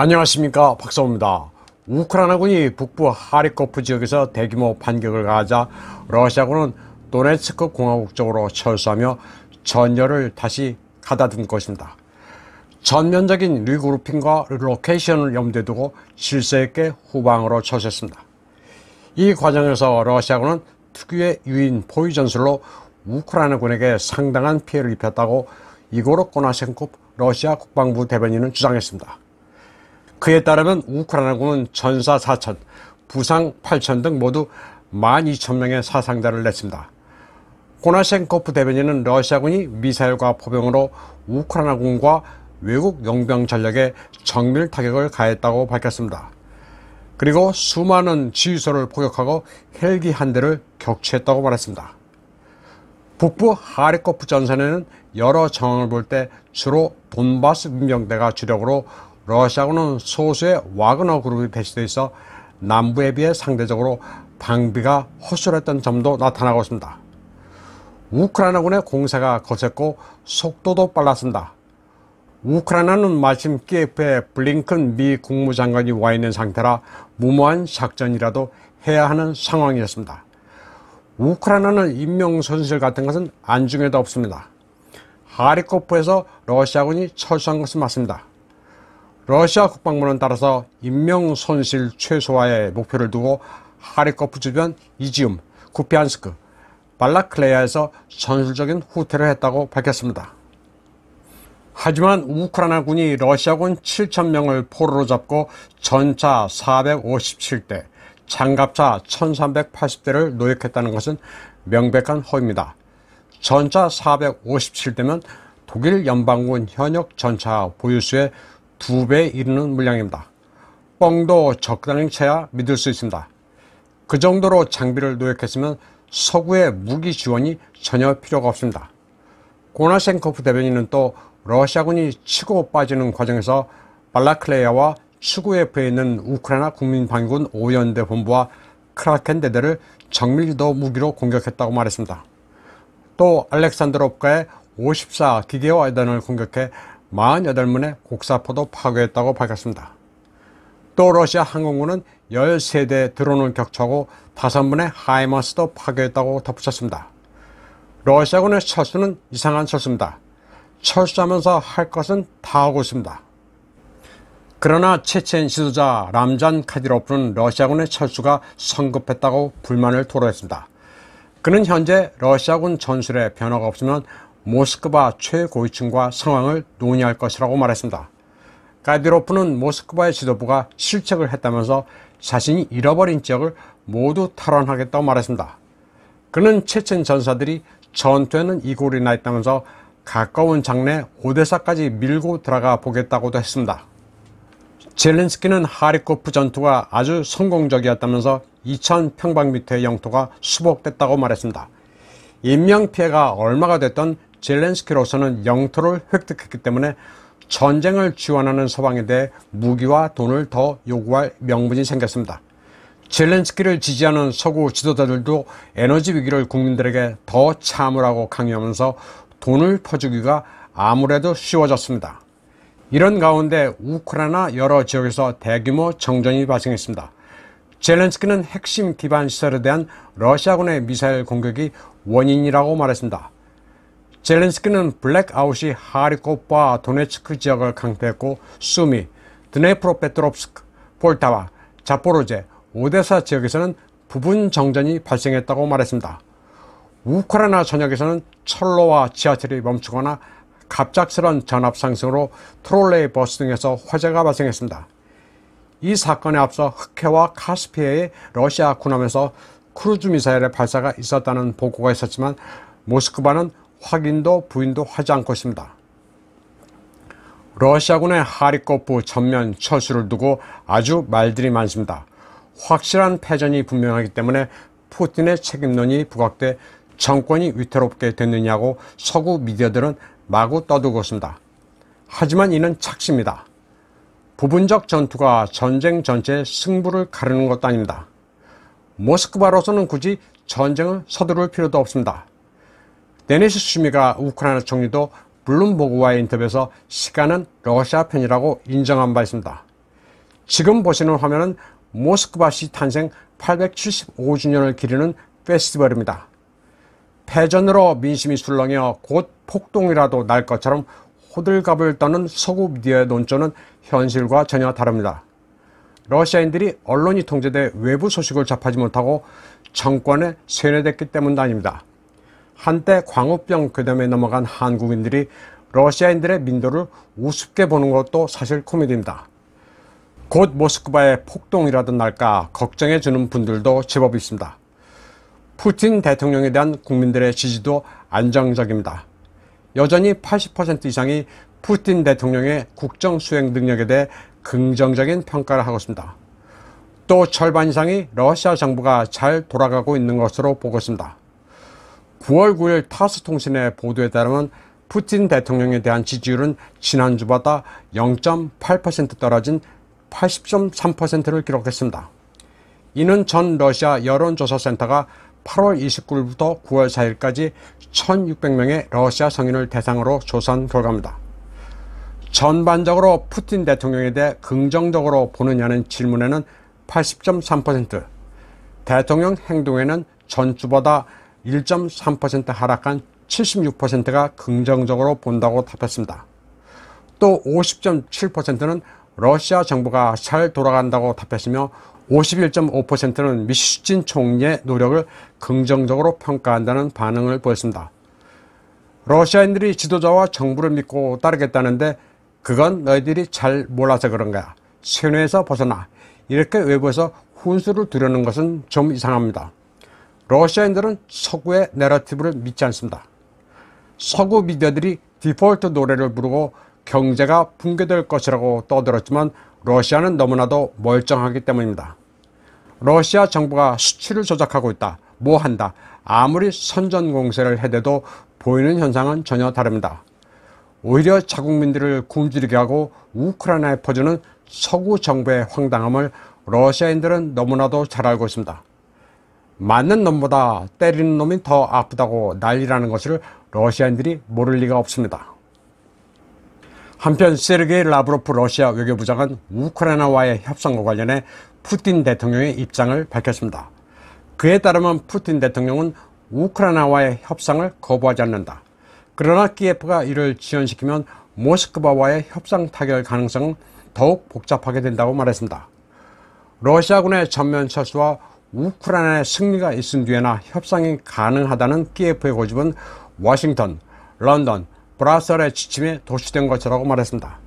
안녕하십니까 박사호입니다 우크라이나군이 북부 하리코프 지역에서 대규모 반격을 가하자 러시아군은 도네츠크 공화국 쪽으로 철수하며 전열을 다시 가다듬 것입니다. 전면적인 리그룹핑과 로케이션을 염두에 두고 질서있게 후방으로 쳐했습니다이 과정에서 러시아군은 특유의 유인 포위 전술로 우크라이나군에게 상당한 피해를 입혔다고 이고로 꼬나셴콥 러시아 국방부 대변인은 주장했습니다. 그에 따르면 우크라이나군은 전사 4천, 부상 8천 등 모두 12,000명의 사상자를 냈습니다. 코나센코프 대변인은 러시아군이 미사일과 포병으로 우크라이나군과 외국 영병 전력에 정밀 타격을 가했다고 밝혔습니다. 그리고 수많은 지휘소를 포격하고 헬기 한 대를 격추했다고 말했습니다. 북부 하리코프 전선에는 여러 정황을 볼 때 주로 돈바스 민병대가 주력으로 러시아군은 소수의 와그너 그룹이 배치되어 있어 남부에 비해 상대적으로 방비가 허술했던 점도 나타나고 있습니다. 우크라이나군의 공세가 거셌고 속도도 빨랐습니다. 우크라이나는 마침 키예에 블링큰 미 국무장관이 와 있는 상태라 무모한 작전이라도 해야 하는 상황이었습니다. 우크라이나는 인명손실 같은 것은 안중에도 없습니다. 하리코프에서 러시아군이 철수한 것은 맞습니다. 러시아 국방부는 따라서 인명 손실 최소화의 목표를 두고 하리코프 주변 이지움, 쿠피안스크, 발라클레아에서 전술적인 후퇴를 했다고 밝혔습니다. 하지만 우크라이나군이 러시아군 7,000명을 포로로 잡고 전차 457대, 장갑차 1,380대를 노획했다는 것은 명백한 허입니다. 위 전차 457대면 독일 연방군 현역 전차 보유수의 두 배에 이르는 물량입니다. 뻥도 적당히 쳐야 믿을 수 있습니다. 그 정도로 장비를 노획했으면 서구의 무기 지원이 전혀 필요가 없습니다. 고나센코프 대변인은 또 러시아군이 치고 빠지는 과정에서 발라클레야와 추구에프에 있는 우크라이나 국민방위군 5연대 본부와 크라켄 대대를 정밀도 무기로 공격했다고 말했습니다. 또 알렉산드롭카의 54 기계화단을 공격해 48문의 곡사포도 파괴했다고 밝혔습니다. 또 러시아 항공군은 13대 드론을 격추하고 5문의 하이머스도 파괴했다고 덧붙였습니다. 러시아군의 철수는 이상한 철수입니다. 철수하면서 할 것은 다 하고 있습니다. 그러나 체첸 지도자 람잔 카디로프는 러시아군의 철수가 성급했다고 불만을 토로했습니다. 그는 현재 러시아군 전술에 변화가 없으면 모스크바 최고위층과 상황을 논의할 것이라고 말했습니다. 가디로프는 모스크바의 지도부가 실책을 했다면서 자신이 잃어버린 지역을 모두 탈환하겠다고 말했습니다. 그는 최첸 전사들이 전투에는 이골이 나 있다면서 가까운 장래 오데사까지 밀고 들어가 보겠다고도 했습니다. 젤렌스키는 하리코프 전투가 아주 성공적이었다면서 2,000평방미터의 영토가 수복됐다고 말했습니다. 인명피해가 얼마가 됐던 젤렌스키로서는 영토를 획득했기 때문에 전쟁을 지원하는 서방에 대해 무기와 돈을 더 요구할 명분이 생겼습니다. 젤렌스키를 지지하는 서구 지도자들도 에너지 위기를 국민들에게 더 참으라고 강요하면서 돈을 퍼주기가 아무래도 쉬워졌습니다. 이런 가운데 우크라이나 여러 지역에서 대규모 정전이 발생했습니다. 젤렌스키는 핵심 기반 시설에 대한 러시아군의 미사일 공격이 원인이라고 말했습니다. 젤렌스키는 블랙아웃이 하리코프와 도네츠크 지역을 강타했고 수미, 드네프로페트롭스크, 폴타와 자포로제, 오데사 지역에서는 부분 정전이 발생했다고 말했습니다. 우크라이나 전역에서는 철로와 지하철이 멈추거나 갑작스런 전압 상승으로 트롤레이버스 등에서 화재가 발생했습니다. 이 사건에 앞서 흑해와 카스피해의 러시아 군함에서 크루즈 미사일의 발사가 있었다는 보고가 있었지만 모스크바는 확인도 부인도 하지 않고 있습니다. 러시아군의 하리코프 전면 철수를 두고 아주 말들이 많습니다. 확실한 패전이 분명하기 때문에 푸틴의 책임론이 부각돼 정권이 위태롭게 됐느냐고 서구 미디어들은 마구 떠들고 있습니다. 하지만 이는 착시입니다. 부분적 전투가 전쟁 전체의 승부를 가르는 것도 아닙니다. 모스크바로서는 굳이 전쟁을 서두를 필요도 없습니다. 데니스 슈미가 우크라이나 총리도 블룸버그와의 인터뷰에서 시간은 러시아 편이라고 인정한 바 있습니다. 지금 보시는 화면은 모스크바시 탄생 875주년을 기리는 페스티벌입니다. 패전으로 민심이 술렁여 곧 폭동이라도 날 것처럼 호들갑을 떠는 서구 미디어의 논조는 현실과 전혀 다릅니다. 러시아인들이 언론이 통제돼 외부 소식을 접하지 못하고 정권에 세뇌됐기 때문 아닙니다. 한때 광우병 괴담에 넘어간 한국인들이 러시아인들의 민도를 우습게 보는 것도 사실 코미디입니다. 곧 모스크바의 폭동이라도 날까 걱정해 주는 분들도 제법 있습니다. 푸틴 대통령에 대한 국민들의 지지도 안정적입니다. 여전히 80% 이상이 푸틴 대통령의 국정 수행 능력에 대해 긍정적인 평가를 하고 있습니다. 또 절반 이상이 러시아 정부가 잘 돌아가고 있는 것으로 보고 있습니다. 9월 9일 타스 통신의 보도에 따르면 푸틴 대통령에 대한 지지율은 지난주보다 0.8% 떨어진 80.3%를 기록했습니다. 이는 전 러시아 여론조사센터가 8월 29일부터 9월 4일까지 1,600명의 러시아 성인을 대상으로 조사한 결과입니다. 전반적으로 푸틴 대통령에 대해 긍정적으로 보느냐는 질문에는 80.3%, 대통령 행동에는 전주보다 1.3% 하락한 76%가 긍정적으로 본다고 답했습니다. 또 50.7%는 러시아 정부가 잘 돌아간다고 답했으며 51.5%는 미슈친 총리의 노력을 긍정적으로 평가한다는 반응을 보였습니다. 러시아인들이 지도자와 정부를 믿고 따르겠다는데 그건 너희들이 잘 몰라서 그런 거야. 세뇌에서 벗어나. 이렇게 외부에서 훈수를 두려는 것은 좀 이상합니다. 러시아인들은 서구의 내러티브를 믿지 않습니다. 서구 미디어들이 디폴트 노래를 부르고 경제가 붕괴될 것이라고 떠들었지만 러시아는 너무나도 멀쩡하기 때문입니다. 러시아 정부가 수치를 조작하고 있다, 뭐 한다, 아무리 선전 공세를 해대도 보이는 현상은 전혀 다릅니다. 오히려 자국민들을 굶주리게 하고 우크라이나에 퍼주는 서구 정부의 황당함을 러시아인들은 너무나도 잘 알고 있습니다. 맞는 놈보다 때리는 놈이 더 아프다고 난리라는 것을 러시아인들이 모를 리가 없습니다. 한편 세르게이 라브로프 러시아 외교부장은 우크라이나와의 협상과 관련해 푸틴 대통령의 입장을 밝혔습니다. 그에 따르면 푸틴 대통령은 우크라이나와의 협상을 거부하지 않는다. 그러나 키예프가 이를 지연시키면 모스크바와의 협상 타결 가능성은 더욱 복잡하게 된다고 말했습니다. 러시아군의 전면 철수와 우크라이나의 승리가 있은 뒤에나 협상이 가능하다는 키예프의 고집은 워싱턴, 런던, 브라셀의 지침에 도취된 것이라고 말했습니다.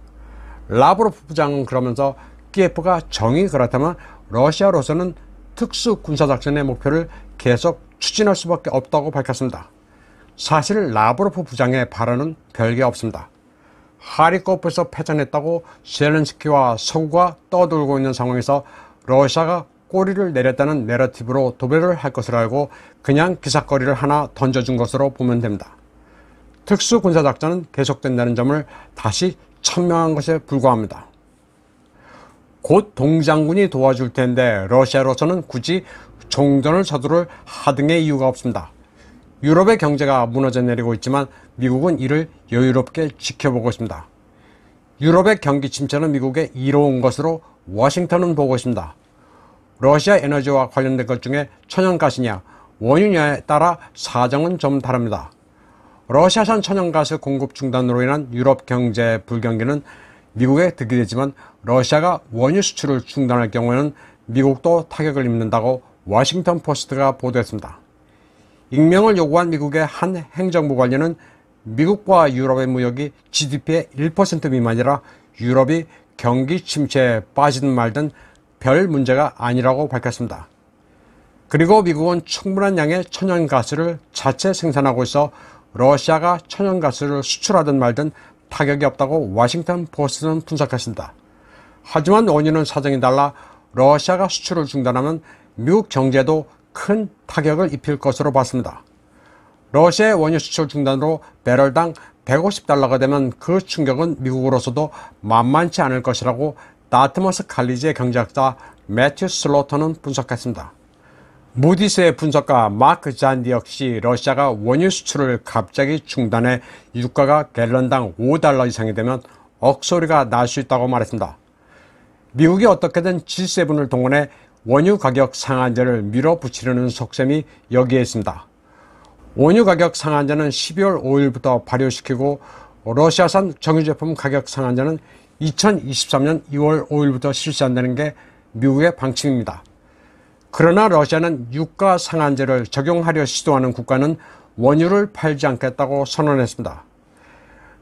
라브로프 부장은 그러면서 키예프가 정이 그렇다면 러시아로서는 특수 군사작전의 목표를 계속 추진할 수밖에 없다고 밝혔습니다. 사실 라브로프 부장의 발언은 별게 없습니다. 하리코프에서 패전했다고 젤렌스키와 서구가 떠돌고 있는 상황에서 러시아가 꼬리를 내렸다는 내러티브로 도배를 할 것을 알고 그냥 기사거리를 하나 던져준 것으로 보면 됩니다. 특수군사작전은 계속된다는 점을 다시 천명한 것에 불과합니다. 곧 동장군이 도와줄 텐데 러시아로서는 굳이 종전을 서두를 하등의 이유가 없습니다. 유럽의 경제가 무너져 내리고 있지만 미국은 이를 여유롭게 지켜보고 있습니다. 유럽의 경기 침체는 미국에 이로운 것으로 워싱턴은 보고 있습니다. 러시아 에너지와 관련된 것 중에 천연가스냐 원유냐에 따라 사정은 좀 다릅니다. 러시아산 천연가스 공급 중단으로 인한 유럽 경제 불경기는 미국에 득이 되지만 러시아가 원유 수출을 중단할 경우에는 미국도 타격을 입는다고 워싱턴 포스트가 보도했습니다. 익명을 요구한 미국의 한 행정부 관리는 미국과 유럽의 무역이 GDP의 1% 미만이라 유럽이 경기 침체에 빠지든 말든 별 문제가 아니라고 밝혔습니다. 그리고 미국은 충분한 양의 천연가스를 자체 생산하고 있어 러시아가 천연가스를 수출하든 말든 타격이 없다고 워싱턴 포스트는 분석했습니다. 하지만 원인은 사정이 달라 러시아가 수출을 중단하면 미국 경제도 큰 타격을 입힐 것으로 봤습니다. 러시아의 원유 수출 중단으로 배럴당 150달러가 되면 그 충격은 미국으로서도 만만치 않을 것이라고 나트머스 칼리지의 경제학자 매튜 슬로터는 분석했습니다. 무디스의 분석가 마크 잔디 역시 러시아가 원유 수출을 갑자기 중단해 유가가 갤런당 5달러 이상이 되면 억소리가 날 수 있다고 말했습니다. 미국이 어떻게든 G7을 동원해 원유 가격 상한제를 밀어붙이려는 속셈이 여기에 있습니다. 원유 가격 상한제는 12월 5일부터 발효시키고 러시아산 정유제품 가격 상한제는 2023년 2월 5일부터 실시한다는 게 미국의 방침입니다. 그러나 러시아는 유가 상한제를 적용하려 시도하는 국가는 원유를 팔지 않겠다고 선언했습니다.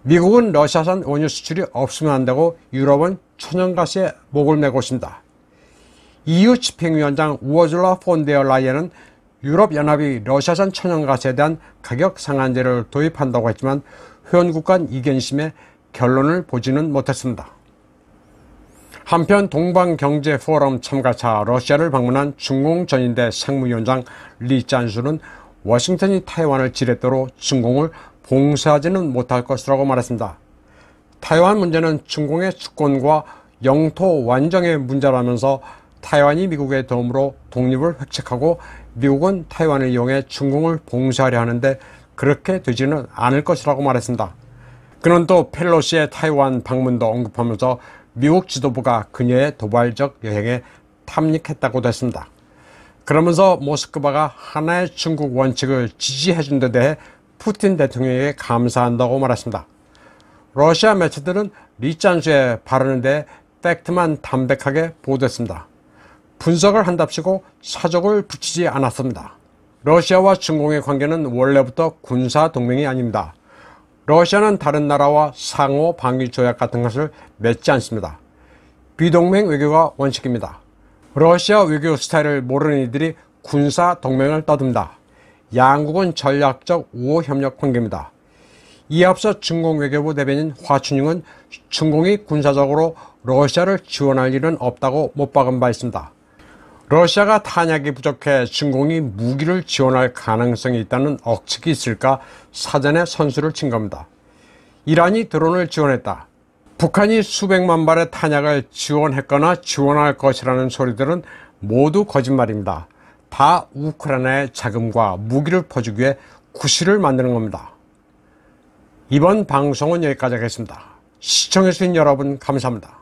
미국은 러시아산 원유 수출이 없으면 한다고 유럽은 천연가스에 목을 메고 있습니다. EU 집행위원장 우어줄라 폰데어 라이엔은 유럽연합이 러시아산 천연가스에 대한 가격 상한제를 도입한다고 했지만 회원국 간 이견심에 결론을 보지는 못했습니다. 한편 동방경제포럼 참가차 러시아를 방문한 중공전인대 상무위원장 리짠수는 워싱턴이 타이완을 지렛대로 중공을 봉쇄하지는 못할 것이라고 말했습니다. 타이완 문제는 중공의 주권과 영토 완정의 문제라면서 타이완이 미국의 도움으로 독립을 획책하고 미국은 타이완을 이용해 중공을 봉쇄하려 하는데 그렇게 되지는 않을 것이라고 말했습니다. 그는 또 펠로시의 타이완 방문도 언급하면서 미국 지도부가 그녀의 도발적 여행에 탐닉했다고도 했습니다. 그러면서 모스크바가 하나의 중국 원칙을 지지해준 데 대해 푸틴 대통령에게 감사한다고 말했습니다. 러시아 매체들은 리짠에 바르는데 팩트만 담백하게 보도했습니다. 분석을 한답시고 사족을 붙이지 않았습니다. 러시아와 중국의 관계는 원래부터 군사 동맹이 아닙니다. 러시아는 다른 나라와 상호 방위 조약 같은 것을 맺지 않습니다. 비동맹 외교가 원칙입니다. 러시아 외교 스타일을 모르는 이들이 군사 동맹을 떠듭니다. 양국은 전략적 우호협력 관계입니다. 이에 앞서 중공 외교부 대변인 화춘영은 중공이 군사적으로 러시아를 지원할 일은 없다고 못 박은 바 있습니다. 러시아가 탄약이 부족해 중공이 무기를 지원할 가능성이 있다는 억측이 있을까 사전에 선수를 친 겁니다. 이란이 드론을 지원했다. 북한이 수백만 발의 탄약을 지원했거나 지원할 것이라는 소리들은 모두 거짓말입니다. 다 우크라이나의 자금과 무기를 퍼주기 위해 구실을 만드는 겁니다. 이번 방송은 여기까지 하겠습니다. 시청해주신 여러분 감사합니다.